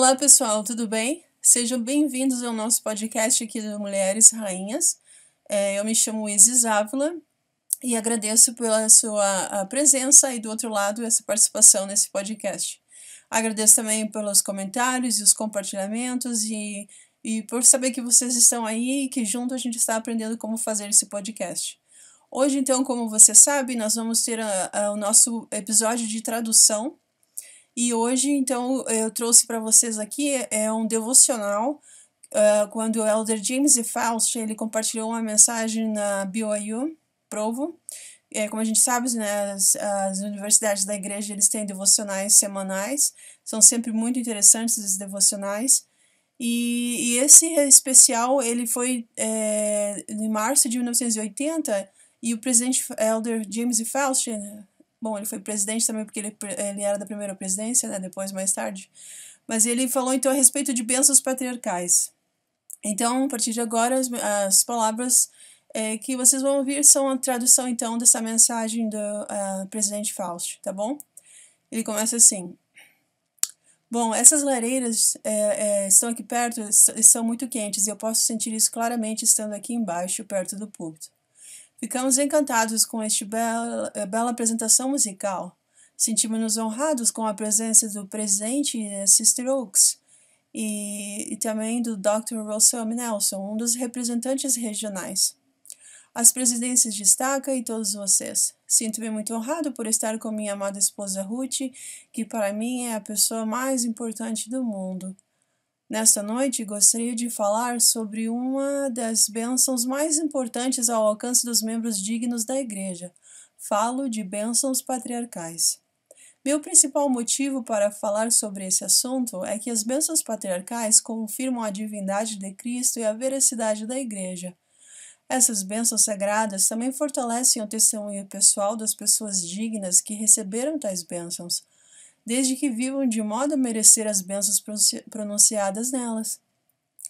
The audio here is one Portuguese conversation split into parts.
Olá, pessoal, tudo bem? Sejam bem-vindos ao nosso podcast aqui do Mulheres Rainhas. É, eu me chamo Isis Ávila e agradeço pela sua presença e, do outro lado, essa participação nesse podcast. Agradeço também pelos comentários e os compartilhamentos e, e por saber que vocês estão aí e que junto a gente está aprendendo como fazer esse podcast. Hoje, então, como você sabe, nós vamos ter a, a, o nosso episódio de tradução e hoje, então, eu trouxe para vocês aqui é um devocional uh, quando o Elder James E. Faust ele compartilhou uma mensagem na BYU, Provo. É, como a gente sabe, né, as, as universidades da igreja eles têm devocionais semanais, são sempre muito interessantes esses devocionais. E, e, esse especial ele foi é, em março de 1980 e o presidente Elder James Faust né, Bom, ele foi presidente também porque ele, ele era da primeira presidência, né? Depois, mais tarde. Mas ele falou então a respeito de bênçãos patriarcais. Então, a partir de agora, as, as palavras é, que vocês vão ouvir são a tradução então dessa mensagem do uh, presidente Faust, tá bom? Ele começa assim. Bom, essas lareiras é, é, estão aqui perto, estão muito quentes, e eu posso sentir isso claramente estando aqui embaixo, perto do púlpito. Ficamos encantados com esta bela, eh, bela apresentação musical. Sentimos-nos honrados com a presença do presidente eh, Sister Oaks e, e também do Dr. Russell M. Nelson, um dos representantes regionais. As presidências destaca e todos vocês. Sinto-me muito honrado por estar com minha amada esposa Ruth, que para mim é a pessoa mais importante do mundo. Nesta noite, gostaria de falar sobre uma das bênçãos mais importantes ao alcance dos membros dignos da Igreja. Falo de bênçãos patriarcais. Meu principal motivo para falar sobre esse assunto é que as bênçãos patriarcais confirmam a divindade de Cristo e a veracidade da Igreja. Essas bênçãos sagradas também fortalecem o testemunho pessoal das pessoas dignas que receberam tais bênçãos desde que vivam de modo a merecer as bênçãos pronunciadas nelas.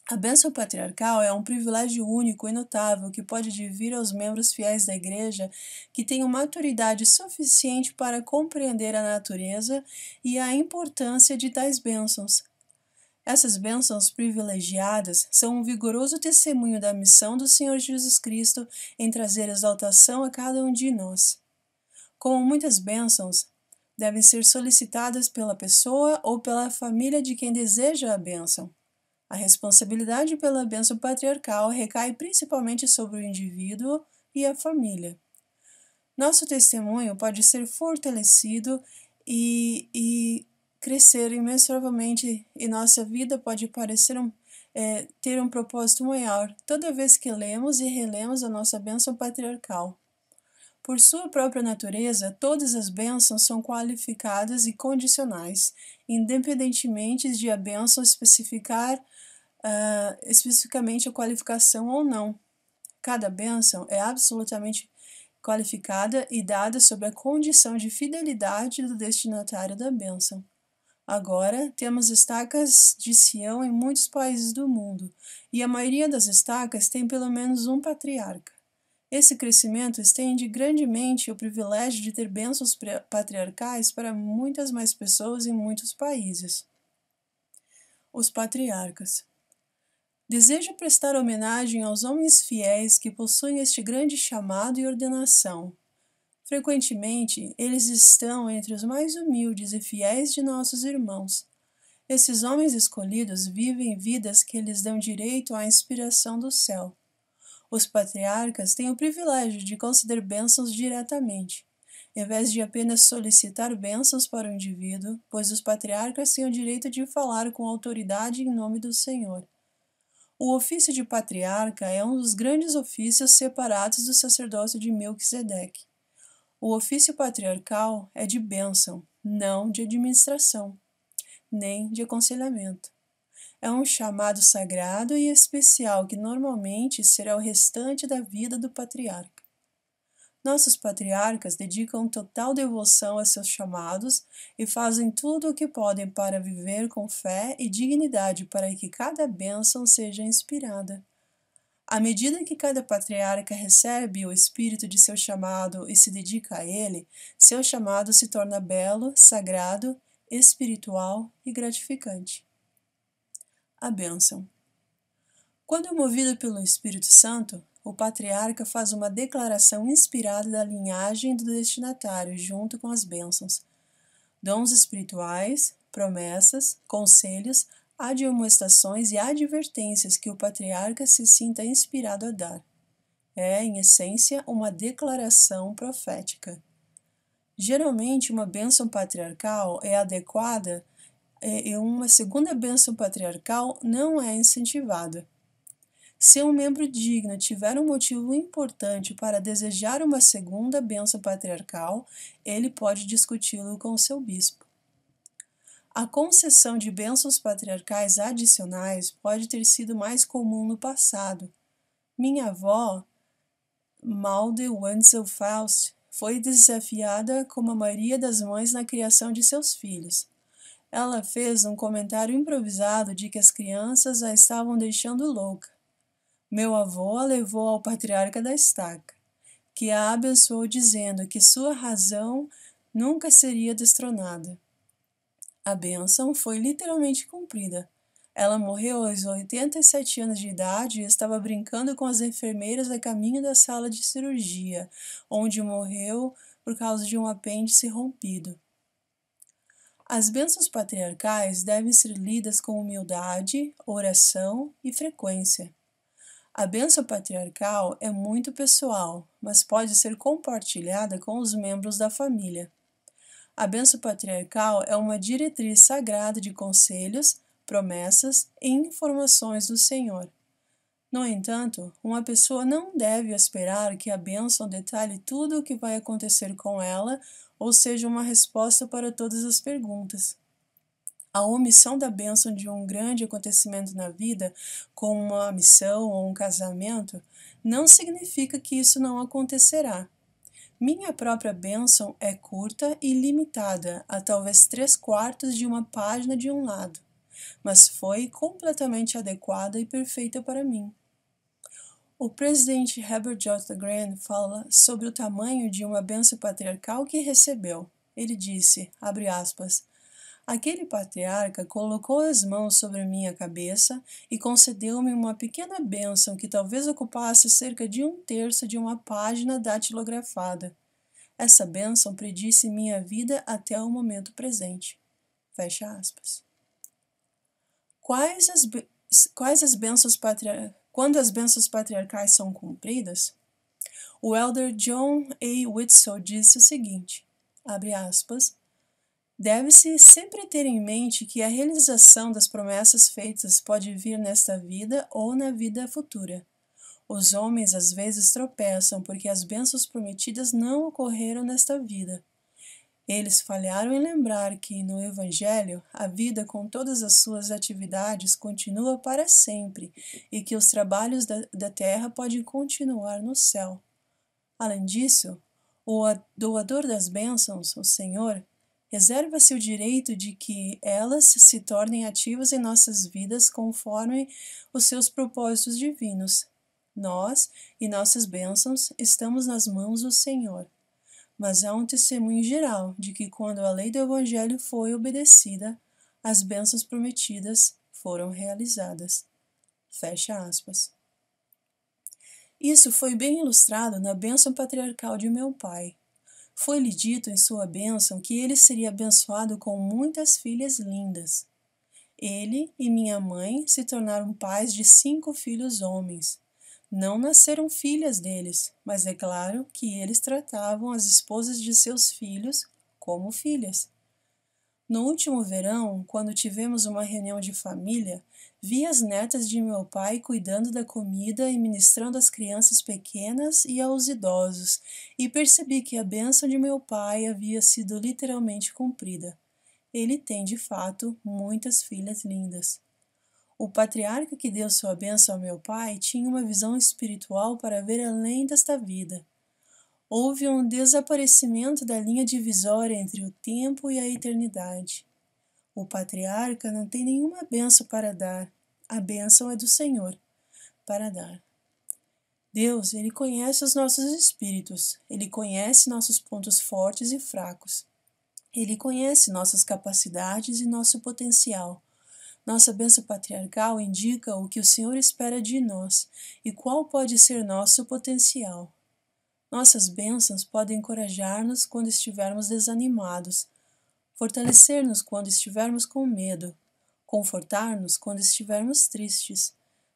A bênção patriarcal é um privilégio único e notável que pode vir aos membros fiéis da Igreja que tenham maturidade suficiente para compreender a natureza e a importância de tais bênçãos. Essas bênçãos privilegiadas são um vigoroso testemunho da missão do Senhor Jesus Cristo em trazer exaltação a cada um de nós. Como muitas bênçãos, devem ser solicitadas pela pessoa ou pela família de quem deseja a bênção. A responsabilidade pela bênção patriarcal recai principalmente sobre o indivíduo e a família. Nosso testemunho pode ser fortalecido e, e crescer imensuravelmente, e nossa vida pode parecer um, é, ter um propósito maior toda vez que lemos e relemos a nossa bênção patriarcal. Por sua própria natureza, todas as bênçãos são qualificadas e condicionais, independentemente de a bênção especificar uh, especificamente a qualificação ou não. Cada bênção é absolutamente qualificada e dada sob a condição de fidelidade do destinatário da bênção. Agora, temos estacas de Sião em muitos países do mundo, e a maioria das estacas tem pelo menos um patriarca. Esse crescimento estende grandemente o privilégio de ter bênçãos patriarcais para muitas mais pessoas em muitos países. Os patriarcas. Desejo prestar homenagem aos homens fiéis que possuem este grande chamado e ordenação. Frequentemente, eles estão entre os mais humildes e fiéis de nossos irmãos. Esses homens escolhidos vivem vidas que lhes dão direito à inspiração do céu. Os patriarcas têm o privilégio de conceder bênçãos diretamente, em vez de apenas solicitar bênçãos para o indivíduo, pois os patriarcas têm o direito de falar com autoridade em nome do Senhor. O ofício de patriarca é um dos grandes ofícios separados do sacerdócio de Melquisedeque. O ofício patriarcal é de bênção, não de administração, nem de aconselhamento é um chamado sagrado e especial que normalmente será o restante da vida do patriarca. Nossos patriarcas dedicam total devoção a seus chamados e fazem tudo o que podem para viver com fé e dignidade para que cada bênção seja inspirada. À medida que cada patriarca recebe o espírito de seu chamado e se dedica a ele, seu chamado se torna belo, sagrado, espiritual e gratificante a bênção. Quando é movido pelo Espírito Santo, o patriarca faz uma declaração inspirada da linhagem do destinatário junto com as bênçãos, dons espirituais, promessas, conselhos, admoestações e advertências que o patriarca se sinta inspirado a dar. É, em essência, uma declaração profética. Geralmente, uma bênção patriarcal é adequada é, é uma segunda bênção patriarcal não é incentivada. Se um membro digno tiver um motivo importante para desejar uma segunda bênção patriarcal, ele pode discuti-lo com seu bispo. A concessão de bênçãos patriarcais adicionais pode ter sido mais comum no passado. Minha avó, Malde Wenzel Faust, foi desafiada como a maioria das mães na criação de seus filhos. Ela fez um comentário improvisado de que as crianças a estavam deixando louca. Meu avô a levou ao patriarca da estaca, que a abençoou dizendo que sua razão nunca seria destronada. A bênção foi literalmente cumprida. Ela morreu aos 87 anos de idade e estava brincando com as enfermeiras a caminho da sala de cirurgia, onde morreu por causa de um apêndice rompido. As bênçãos patriarcais devem ser lidas com humildade, oração e frequência. A bênção patriarcal é muito pessoal, mas pode ser compartilhada com os membros da família. A bênção patriarcal é uma diretriz sagrada de conselhos, promessas e informações do Senhor. No entanto, uma pessoa não deve esperar que a bênção detalhe tudo o que vai acontecer com ela ou seja uma resposta para todas as perguntas. A omissão da bênção de um grande acontecimento na vida, como uma missão ou um casamento, não significa que isso não acontecerá. Minha própria bênção é curta e limitada a talvez três quartos de uma página de um lado, mas foi completamente adequada e perfeita para mim. O presidente Herbert J. Grant fala sobre o tamanho de uma bênção patriarcal que recebeu. Ele disse, abre aspas, Aquele patriarca colocou as mãos sobre minha cabeça e concedeu-me uma pequena bênção que talvez ocupasse cerca de um terço de uma página datilografada. Essa bênção predisse minha vida até o momento presente. Fecha aspas. Quais as, quais as bênçãos patriarcais? Quando as bênçãos patriarcais são cumpridas, o elder John A. Whitsell disse o seguinte, abre aspas, Deve-se sempre ter em mente que a realização das promessas feitas pode vir nesta vida ou na vida futura. Os homens às vezes tropeçam porque as bênçãos prometidas não ocorreram nesta vida. Eles falharam em lembrar que, no Evangelho, a vida com todas as suas atividades continua para sempre e que os trabalhos da, da terra podem continuar no céu. Além disso, o doador das bênçãos, o Senhor, reserva-se o direito de que elas se tornem ativas em nossas vidas conforme os seus propósitos divinos. Nós e nossas bênçãos estamos nas mãos do Senhor mas há um testemunho geral de que, quando a lei do Evangelho foi obedecida, as bênçãos prometidas foram realizadas. Fecha aspas. Isso foi bem ilustrado na bênção patriarcal de meu pai. Foi-lhe dito em sua bênção que ele seria abençoado com muitas filhas lindas. Ele e minha mãe se tornaram pais de cinco filhos homens. Não nasceram filhas deles, mas é claro que eles tratavam as esposas de seus filhos como filhas. No último verão, quando tivemos uma reunião de família, vi as netas de meu pai cuidando da comida e ministrando às crianças pequenas e aos idosos, e percebi que a bênção de meu pai havia sido literalmente cumprida. Ele tem, de fato, muitas filhas lindas. O patriarca que deu sua bênção ao meu pai tinha uma visão espiritual para ver além desta vida. Houve um desaparecimento da linha divisória entre o tempo e a eternidade. O patriarca não tem nenhuma bênção para dar. A bênção é do Senhor para dar. Deus, ele conhece os nossos espíritos, ele conhece nossos pontos fortes e fracos. Ele conhece nossas capacidades e nosso potencial. Nossa bênção patriarcal indica o que o Senhor espera de nós e qual pode ser nosso potencial. Nossas bênçãos podem encorajar-nos quando estivermos desanimados, fortalecer-nos quando estivermos com medo, confortar-nos quando estivermos tristes,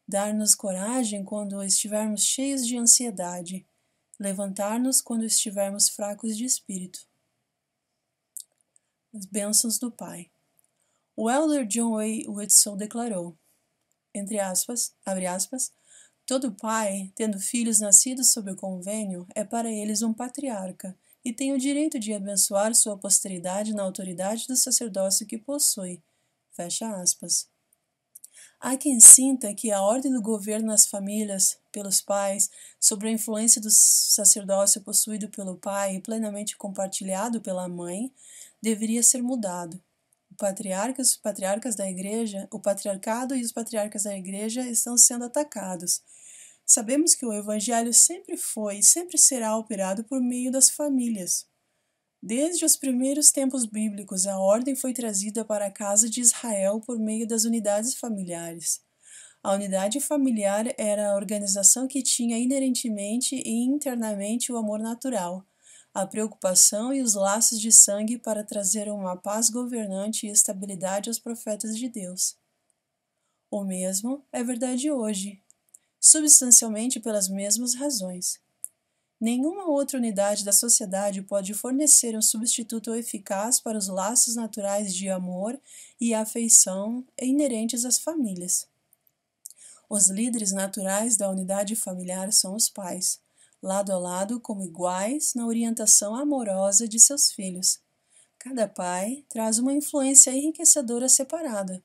dar-nos coragem quando estivermos cheios de ansiedade, levantar-nos quando estivermos fracos de espírito. As bênçãos do Pai. O elder John A. Whitson declarou, entre aspas, abre aspas, todo pai, tendo filhos nascidos sob o convênio, é para eles um patriarca e tem o direito de abençoar sua posteridade na autoridade do sacerdócio que possui, fecha aspas. Há quem sinta que a ordem do governo nas famílias, pelos pais, sobre a influência do sacerdócio possuído pelo pai e plenamente compartilhado pela mãe, deveria ser mudado patriarcas e os patriarcas da igreja, o patriarcado e os patriarcas da igreja estão sendo atacados. Sabemos que o evangelho sempre foi e sempre será operado por meio das famílias. Desde os primeiros tempos bíblicos, a ordem foi trazida para a casa de Israel por meio das unidades familiares. A unidade familiar era a organização que tinha inerentemente e internamente o amor natural a preocupação e os laços de sangue para trazer uma paz governante e estabilidade aos profetas de Deus. O mesmo é verdade hoje, substancialmente pelas mesmas razões. Nenhuma outra unidade da sociedade pode fornecer um substituto eficaz para os laços naturais de amor e afeição inerentes às famílias. Os líderes naturais da unidade familiar são os pais lado a lado como iguais na orientação amorosa de seus filhos. Cada pai traz uma influência enriquecedora separada.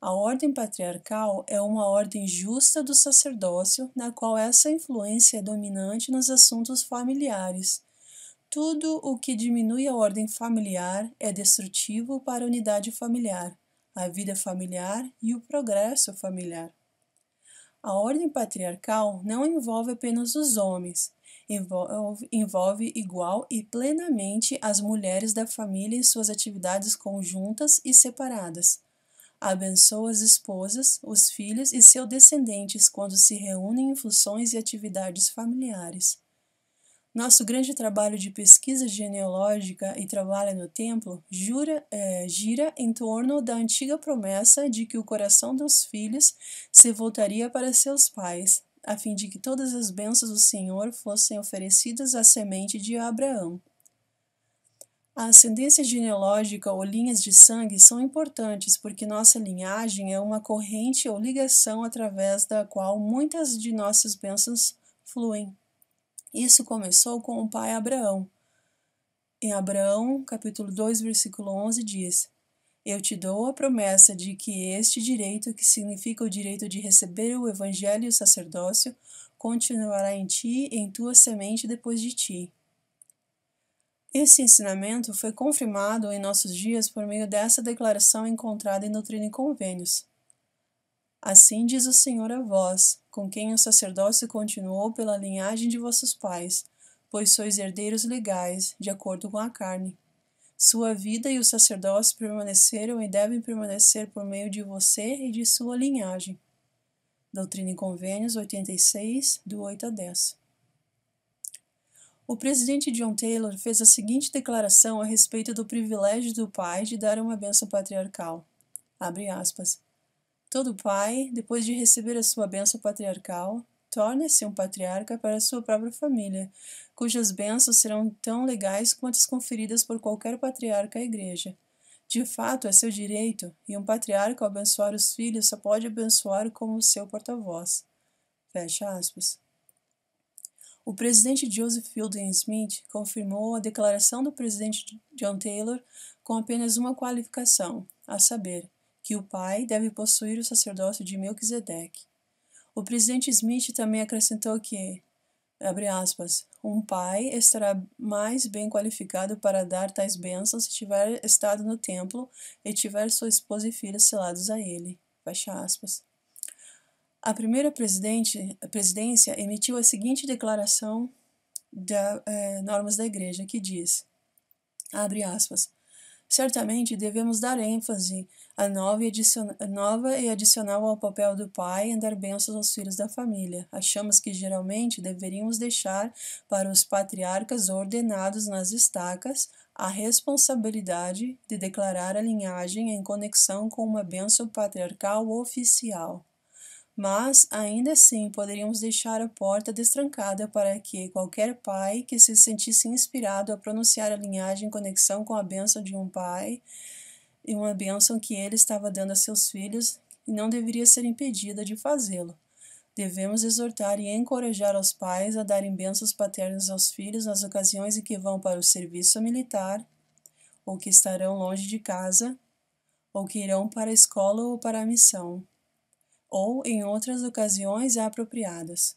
A ordem patriarcal é uma ordem justa do sacerdócio, na qual essa influência é dominante nos assuntos familiares. Tudo o que diminui a ordem familiar é destrutivo para a unidade familiar, a vida familiar e o progresso familiar. A ordem patriarcal não envolve apenas os homens, envolve, envolve igual e plenamente as mulheres da família em suas atividades conjuntas e separadas. Abençoa as esposas, os filhos e seus descendentes quando se reúnem em funções e atividades familiares. Nosso grande trabalho de pesquisa genealógica e trabalho no templo jura, é, gira em torno da antiga promessa de que o coração dos filhos se voltaria para seus pais, a fim de que todas as bênçãos do Senhor fossem oferecidas à semente de Abraão. A ascendência genealógica ou linhas de sangue são importantes porque nossa linhagem é uma corrente ou ligação através da qual muitas de nossas bênçãos fluem. Isso começou com o pai Abraão. Em Abraão, capítulo 2, versículo 11, diz: Eu te dou a promessa de que este direito, que significa o direito de receber o evangelho e o sacerdócio, continuará em ti e em tua semente depois de ti. Esse ensinamento foi confirmado em nossos dias por meio dessa declaração encontrada em Doutrina e Convênios. Assim diz o Senhor a vós, com quem o sacerdócio continuou pela linhagem de vossos pais, pois sois herdeiros legais, de acordo com a carne. Sua vida e o sacerdócio permaneceram e devem permanecer por meio de você e de sua linhagem. Doutrina e Convênios 86, do 8 a 10. O presidente John Taylor fez a seguinte declaração a respeito do privilégio do pai de dar uma benção patriarcal. Abre aspas. Todo pai, depois de receber a sua bênção patriarcal, torna-se um patriarca para a sua própria família, cujas bênçãos serão tão legais quanto as conferidas por qualquer patriarca à igreja. De fato, é seu direito, e um patriarca ao abençoar os filhos só pode abençoar como seu porta-voz. Fecha aspas. O presidente Joseph Fielding Smith confirmou a declaração do presidente John Taylor com apenas uma qualificação, a saber, que o pai deve possuir o sacerdócio de Melquisedeque. O presidente Smith também acrescentou que, abre aspas, um pai estará mais bem qualificado para dar tais bênçãos se tiver estado no templo e tiver sua esposa e filha selados a ele. Fecha aspas. A primeira presidente, a presidência emitiu a seguinte declaração das eh, normas da igreja, que diz, abre aspas, Certamente devemos dar ênfase à nova e, nova e adicional ao papel do pai em dar bênçãos aos filhos da família. Achamos que geralmente deveríamos deixar para os patriarcas ordenados nas estacas a responsabilidade de declarar a linhagem em conexão com uma bênção patriarcal oficial mas ainda assim poderíamos deixar a porta destrancada para que qualquer pai que se sentisse inspirado a pronunciar a linhagem em conexão com a bênção de um pai e uma bênção que ele estava dando a seus filhos e não deveria ser impedida de fazê-lo. Devemos exortar e encorajar os pais a darem bênçãos paternas aos filhos nas ocasiões em que vão para o serviço militar, ou que estarão longe de casa, ou que irão para a escola ou para a missão ou, em outras ocasiões, apropriadas.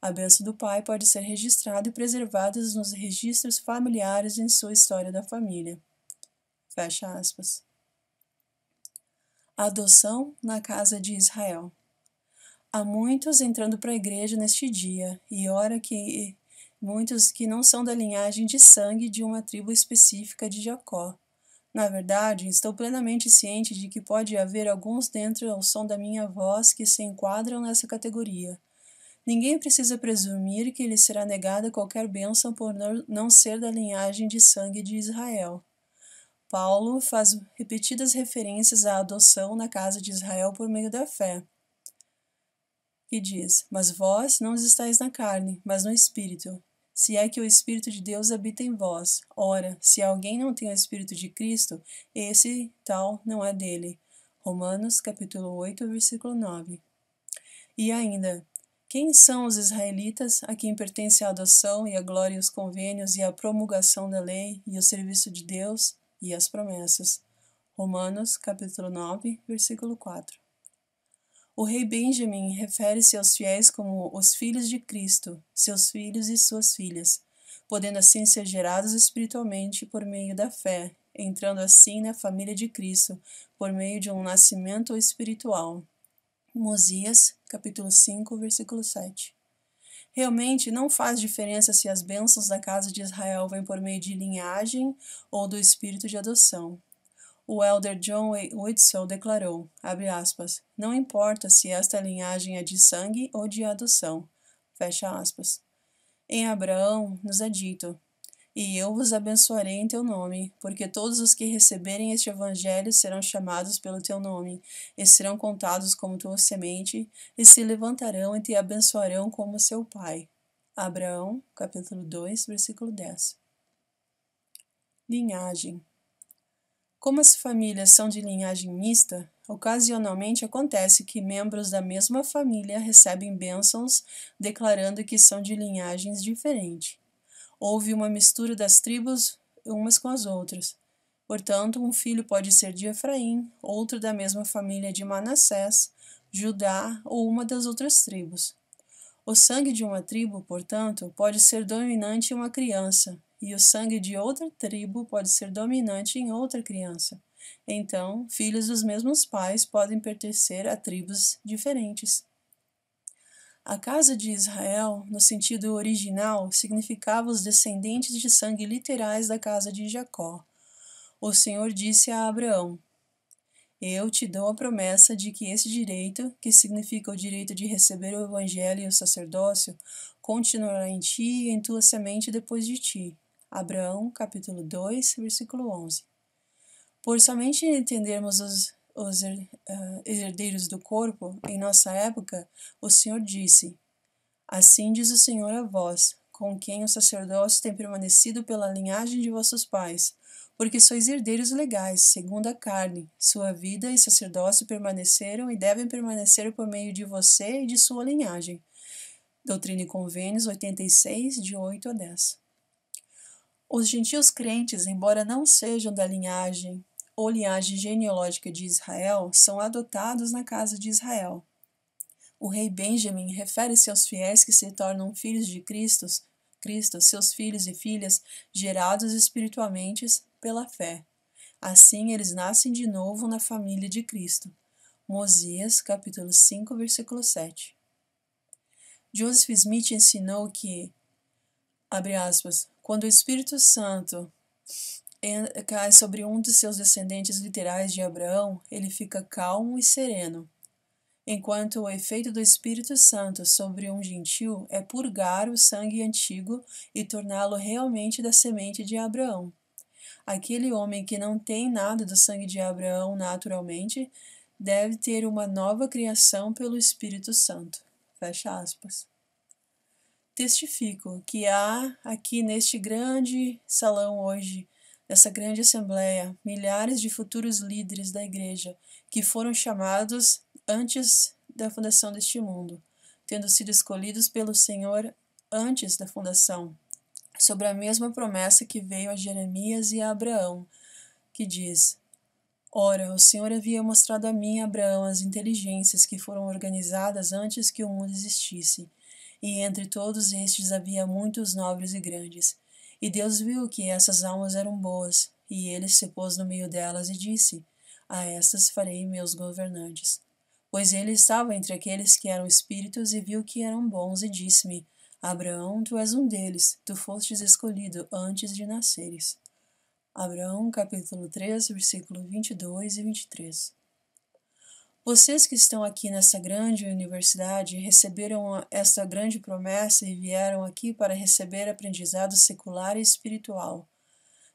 A benção do pai pode ser registrada e preservada nos registros familiares em sua história da família. Fecha aspas. Adoção na casa de Israel. Há muitos entrando para a igreja neste dia, e ora que muitos que não são da linhagem de sangue de uma tribo específica de Jacó, na verdade, estou plenamente ciente de que pode haver alguns dentro ao som da minha voz que se enquadram nessa categoria. Ninguém precisa presumir que lhe será negada qualquer bênção por não ser da linhagem de sangue de Israel. Paulo faz repetidas referências à adoção na casa de Israel por meio da fé. E diz: Mas vós não estáis na carne, mas no espírito, se é que o Espírito de Deus habita em vós. Ora, se alguém não tem o Espírito de Cristo, esse tal não é dele. Romanos capítulo 8, versículo 9. E ainda, quem são os israelitas a quem pertence a adoção e a glória e os convênios e a promulgação da lei e o serviço de Deus e as promessas? Romanos capítulo 9, versículo 4. O rei Benjamin refere-se aos fiéis como os filhos de Cristo, seus filhos e suas filhas, podendo assim ser gerados espiritualmente por meio da fé, entrando assim na família de Cristo, por meio de um nascimento espiritual. Mosias, capítulo 5, versículo 7. Realmente não faz diferença se as bênçãos da casa de Israel vêm por meio de linhagem ou do espírito de adoção. O elder John Whitson declarou, aspas, não importa se esta linhagem é de sangue ou de adoção, Em Abraão nos é dito, e eu vos abençoarei em teu nome, porque todos os que receberem este evangelho serão chamados pelo teu nome, e serão contados como tua semente, e se levantarão e te abençoarão como seu pai. Abraão, capítulo 2, versículo 10. Linhagem como as famílias são de linhagem mista, ocasionalmente acontece que membros da mesma família recebem bênçãos declarando que são de linhagens diferentes. Houve uma mistura das tribos umas com as outras. Portanto, um filho pode ser de Efraim, outro da mesma família de Manassés, Judá ou uma das outras tribos. O sangue de uma tribo, portanto, pode ser dominante em uma criança, e o sangue de outra tribo pode ser dominante em outra criança. Então, filhos dos mesmos pais podem pertencer a tribos diferentes. A casa de Israel, no sentido original, significava os descendentes de sangue literais da casa de Jacó. O Senhor disse a Abraão: eu te dou a promessa de que esse direito, que significa o direito de receber o Evangelho e o sacerdócio, continuará em ti e em tua semente depois de ti. Abraão, capítulo 2, versículo 11. Por somente entendermos os, os ah, herdeiros do corpo, em nossa época, o Senhor disse: Assim diz o Senhor a vós, com quem o sacerdócio tem permanecido pela linhagem de vossos pais, porque sois herdeiros legais, segundo a carne. Sua vida e sacerdócio permaneceram e devem permanecer por meio de você e de sua linhagem. Doutrina e Convênios 86, de 8 a 10. Os gentios crentes, embora não sejam da linhagem ou linhagem genealógica de Israel, são adotados na casa de Israel. O rei Benjamin refere-se aos fiéis que se tornam filhos de Cristo, Cristo, seus filhos e filhas, gerados espiritualmente pela fé. Assim eles nascem de novo na família de Cristo. Mosias, capítulo 5, versículo 7. Joseph Smith ensinou que, abre aspas, quando o Espírito Santo cai sobre um de seus descendentes literais de Abraão, ele fica calmo e sereno, enquanto o efeito do Espírito Santo sobre um gentil é purgar o sangue antigo e torná-lo realmente da semente de Abraão. Aquele homem que não tem nada do sangue de Abraão naturalmente deve ter uma nova criação pelo Espírito Santo. Fecha aspas testifico que há aqui neste grande salão hoje, nessa grande assembleia, milhares de futuros líderes da Igreja que foram chamados antes da fundação deste mundo, tendo sido escolhidos pelo Senhor antes da fundação, sobre a mesma promessa que veio a Jeremias e a Abraão, que diz: Ora, o Senhor havia mostrado a mim, Abraão, as inteligências que foram organizadas antes que o mundo existisse e entre todos estes havia muitos nobres e grandes. E Deus viu que essas almas eram boas, e ele se pôs no meio delas e disse: A estas farei meus governantes. Pois ele estava entre aqueles que eram espíritos e viu que eram bons, e disse-me: Abraão, tu és um deles, tu fostes escolhido antes de nasceres. Abraão, capítulo 3, versículo 22 e 23. Vocês que estão aqui nessa grande universidade receberam esta grande promessa e vieram aqui para receber aprendizado secular e espiritual,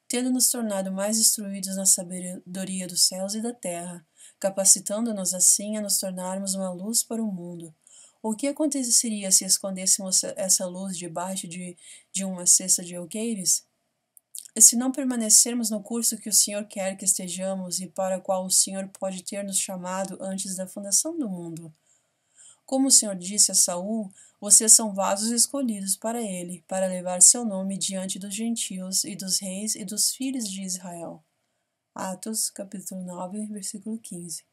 tendo nos tornado mais instruídos na sabedoria dos céus e da terra, capacitando-nos assim a nos tornarmos uma luz para o mundo. O que aconteceria se escondêssemos essa luz debaixo de, de uma cesta de alqueires? e é se não permanecermos no curso que o Senhor quer que estejamos e para o qual o Senhor pode ter nos chamado antes da fundação do mundo. Como o Senhor disse a Saul, vocês são vasos escolhidos para ele, para levar seu nome diante dos gentios e dos reis e dos filhos de Israel. Atos, capítulo 9, versículo 15.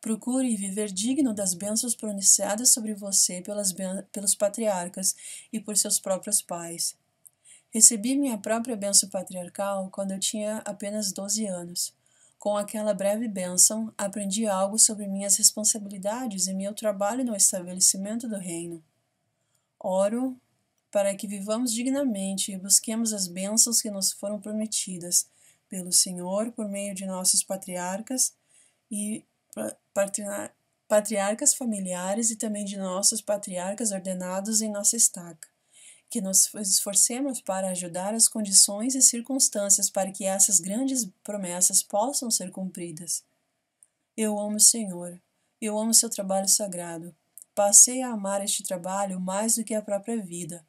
Procure viver digno das bênçãos pronunciadas sobre você pelas, pelos patriarcas e por seus próprios pais. Recebi minha própria benção patriarcal quando eu tinha apenas 12 anos. Com aquela breve bênção, aprendi algo sobre minhas responsabilidades e meu trabalho no estabelecimento do reino. Oro para que vivamos dignamente e busquemos as bênçãos que nos foram prometidas pelo Senhor por meio de nossos patriarcas e patriarcas familiares e também de nossos patriarcas ordenados em nossa estaca que nos esforcemos para ajudar as condições e circunstâncias para que essas grandes promessas possam ser cumpridas. Eu amo o Senhor, eu amo seu trabalho sagrado. Passei a amar este trabalho mais do que a própria vida.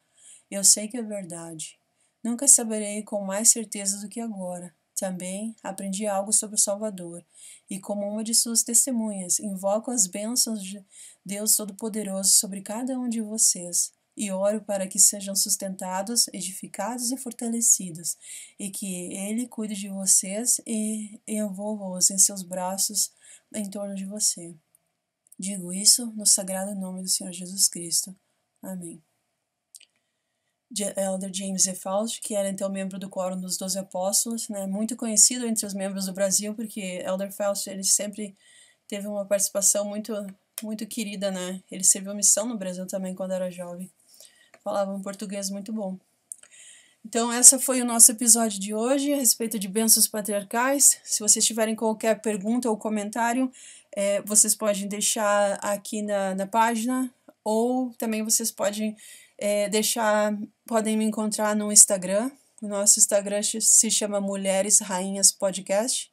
Eu sei que é verdade. Nunca saberei com mais certeza do que agora. Também aprendi algo sobre o Salvador, e como uma de suas testemunhas, invoco as bênçãos de Deus Todo-Poderoso sobre cada um de vocês e oro para que sejam sustentados, edificados e fortalecidos, e que Ele cuide de vocês e envolva-os em seus braços em torno de você. Digo isso no sagrado nome do Senhor Jesus Cristo. Amém. Elder James Faust, que era então membro do Quórum dos Doze Apóstolos, né, muito conhecido entre os membros do Brasil, porque Elder Faust ele sempre teve uma participação muito muito querida, né? Ele serviu missão no Brasil também quando era jovem falava um português muito bom. Então, essa foi o nosso episódio de hoje a respeito de bênçãos patriarcais. Se vocês tiverem qualquer pergunta ou comentário, é, vocês podem deixar aqui na, na página ou também vocês podem é, deixar, podem me encontrar no Instagram. O nosso Instagram se chama Mulheres Rainhas Podcast.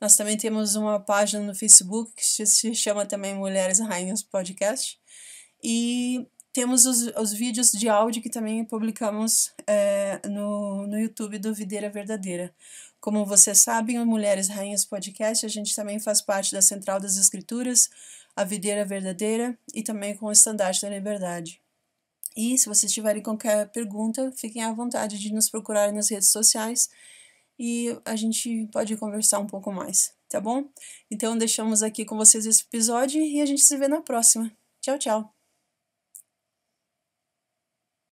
Nós também temos uma página no Facebook que se chama também Mulheres Rainhas Podcast. E temos os, os vídeos de áudio que também publicamos é, no, no YouTube do Videira Verdadeira. Como vocês sabem, o Mulheres Rainhas Podcast, a gente também faz parte da Central das Escrituras, a Videira Verdadeira e também com o Estandarte da Liberdade. E se vocês tiverem qualquer pergunta, fiquem à vontade de nos procurarem nas redes sociais e a gente pode conversar um pouco mais, tá bom? Então deixamos aqui com vocês esse episódio e a gente se vê na próxima. Tchau, tchau!